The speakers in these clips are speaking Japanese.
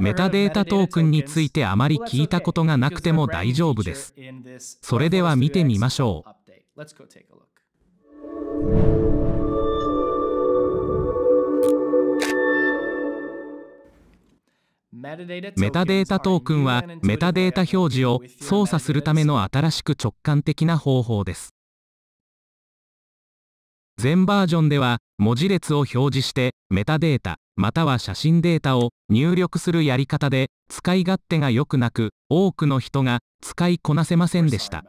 メタデータトークンについてあまり聞いたことがなくても大丈夫です。それでは見てみましょう。メタデータトークンはメタデータ表示を操作するための新しく直感的な方法です。全バージョンでは、文字列を表示して、メタデータ、または写真データを入力するやり方で、使い勝手が良くなく、多くの人が使いこなせませんでした。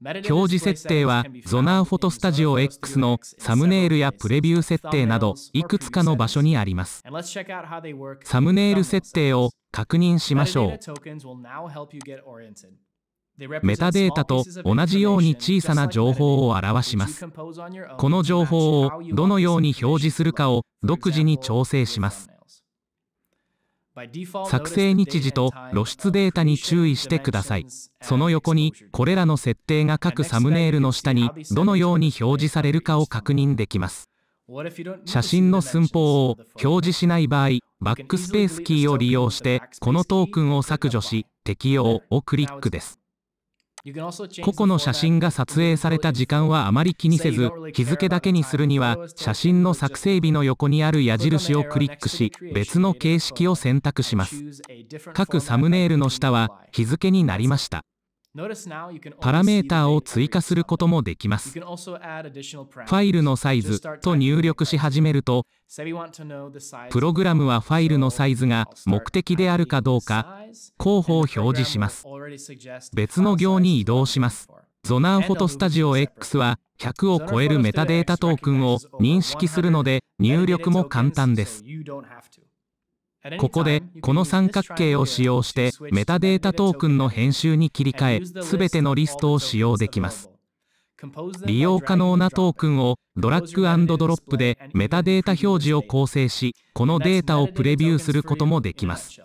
表示設定は、ゾナーフォトスタジオ X のサムネイルやプレビュー設定など、いくつかの場所にあります。サムネイル設定を確認しましょう。メタデータと同じように小さな情報を表しますこの情報をどのように表示するかを独自に調整します作成日時と露出データに注意してくださいその横にこれらの設定が各サムネイルの下にどのように表示されるかを確認できます写真の寸法を表示しない場合バックスペースキーを利用してこのトークンを削除し適用をクリックです個々の写真が撮影された時間はあまり気にせず日付だけにするには写真の作成日の横にある矢印をクリックし別の形式を選択します各サムネイルの下は日付になりましたパラメーターを追加することもできます。ファイルのサイズと入力し始めると、プログラムはファイルのサイズが目的であるかどうか、候補を表示します。別の行に移動します。ゾナーフォトスタジオ X は100を超えるメタデータトークンを認識するので入力も簡単です。ここでこの三角形を使用してメタデータトークンの編集に切り替え全てのリストを使用できます。利用可能なトークンをドラッグドロップでメタデータ表示を構成しこのデータをプレビューすることもできます。